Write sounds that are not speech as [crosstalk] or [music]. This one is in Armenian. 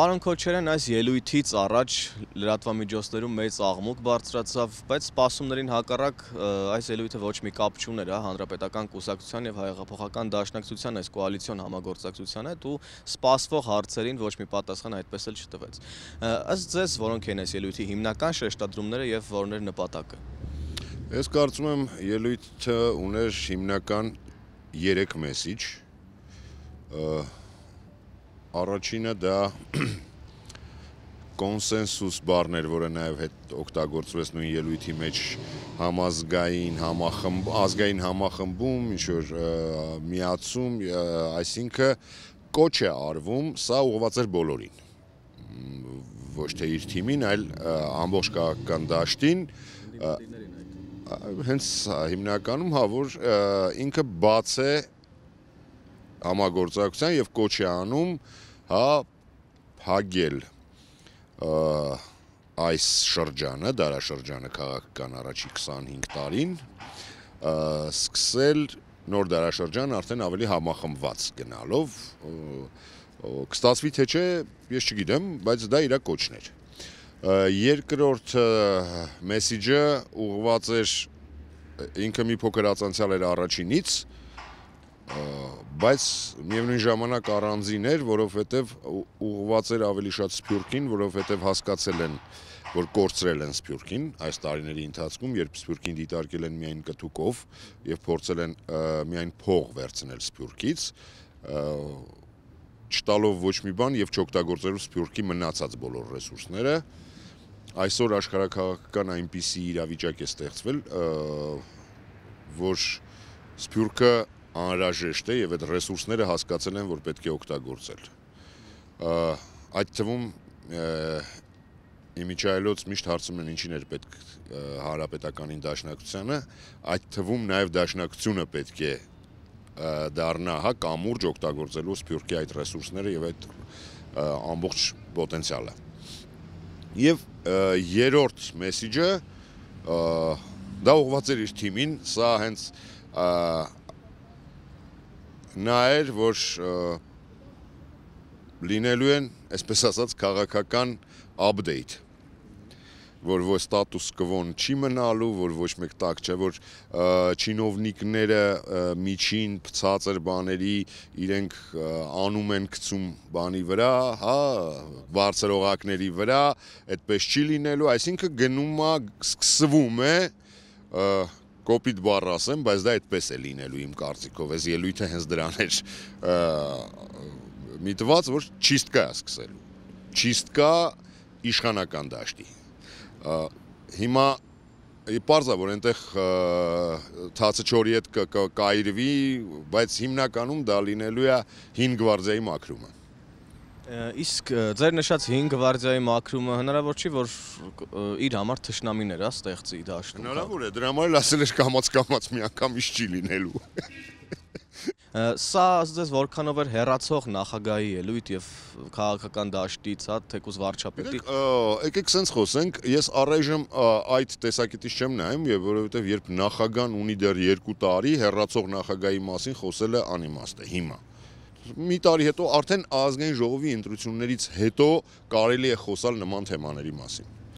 Պարոն Քոչերյան, այս ելույթից առաջ լրատվամիջոցներում մեծ աղմուկ բարձրացավ, բայց սպասումներին հակառակ այս ելույթը ոչ մի կապ չուներ հանրապետական կուսակցության եւ հայեղափոխական դաշնակցության այս կոալիցիոն համագործակցության հետ ու սպասվող հարցերին ոչ մի պատասխան այդպես էլ չտվեց։ Ըստ ձեզ, որոնք են այս ելույթի հիմնական շեշտադրումները եւ որներ նպատակը։ Ես կարծում եմ ելույթը ուներ հիմնական 3 մեսիջ Առաջինը դա [clears throat] կոնսենսուս բառն էր, որը նաև հետ օգտագործվեց նույն ելույթի մեջ համազգային համախմբ, ազգային համախմբում, ինչ որ միացում, այսինքն կոչ է արվում, սա ուղղված էր բոլորին ոչ թե իր թիմին, այլ ամբողջ քաղաքական դաշտին հենց հիմնականում հա որ ինքը բաց է համագործակցության եւ կոչ է անում հա հագել այս շրջանը, դարաշրջանը քաղաքական առաջի 25 տարին սկսել նոր դարաշրջան արդեն ավելի համախմբված գնալով կստացվի թե չէ, ես չգիտեմ, բայց դա իրա կոչն էր։ Երկրորդ մեսիջը ուղղված էր ինքը մի փոքր ածանցյալ էր առաջինից, բայց միևնույն ժամանակ առանձին էր, որովհետև ուղղված էր ավելի շատ Սփյուռքին, որովհետև հասկացել են, որ կորցրել են Սփյուռքին այս տարիների ընթացքում, երբ Սփյուռքին դիտարկել են միայն կթուկով եւ փորձել են միայն փող վերցնել Սփյուռքից, չտալով ոչ մի բան եւ չօգտագործելով Սփյուռքի մնացած բոլոր ռեսուրսները, այսօր աշխարհակաղակական այնպիսի իրավիճակ է ստեղծվել, որ Սփյուռքը անհրաժեշտ է եւ այդ ռեսուրսները հասկացել են, որ պետք է օգտագործել։ Այդ թվում Իմիջայելոց միշտ հարցում են ինչին էր պետք հարապետականին դաշնակցությանը, այդ թվում նաև դաշնակցությունը պետք է դառնա հա կամուրջ օգտագործելու Սփյուռքի այդ ռեսուրսները եւ այդ ամբողջ պոտենցիալը։ Եվ երրորդ մեսիջը դա ուղղված էր իր թիմին, սա հենց նա էր, որ լինելու են, այսպես ասած, քաղաքական update, որ ոչ ստատուս կվոն չի մնալու, որ ոչ մեկ տակ չէ, որ չինովնիկները միջին փծածր բաների իրենք անում են գցում բանի վրա, հա, բարձրողակների վրա, այդպես չի լինելու, այսինքն գնում է, սկսվում է կոպիտ բառ ասեմ, բայց դա այդպես է լինելու իմ կարծիքով, այս ելույթը հենց դրան էր միտված, որ չիստկա է սկսելու։ Չիստկա իշխանական դաշտի։ Հիմա Պարզա, որ ենտեղ թացը չորի հետ կայրվի, բայց հիմնականում դա լինելու է հին գվարձեի մակրումը։ Իսկ ձեր նշած 5 գվարդիայի մակրումը հնարավոր չի, որ իր համար թշնամին էր, ստեղծի դաշտում։ Հնարավոր է, դրա համար էլ ասել էր կամած-կամած մի անգամ իշ չի լինելու։ Սա ասես որքանով էր հերացող նախագահի ելույթ եւ քաղաքական դաշտից, հա, թեկուզ վարչապետի։ Եկեք սենց խոսենք, ես առայժմ այդ տեսակետից չեմ նայում, եւ որովհետեւ երբ նախագահն ունի դեռ 2 տարի, հերացող նախագահի մասին խոսելը անիմաստ է հիմա։ Ա մի տարի հետո արդեն ազգային ժողովի ընտրություններից հետո կարելի է խոսալ նման թեմաների մասին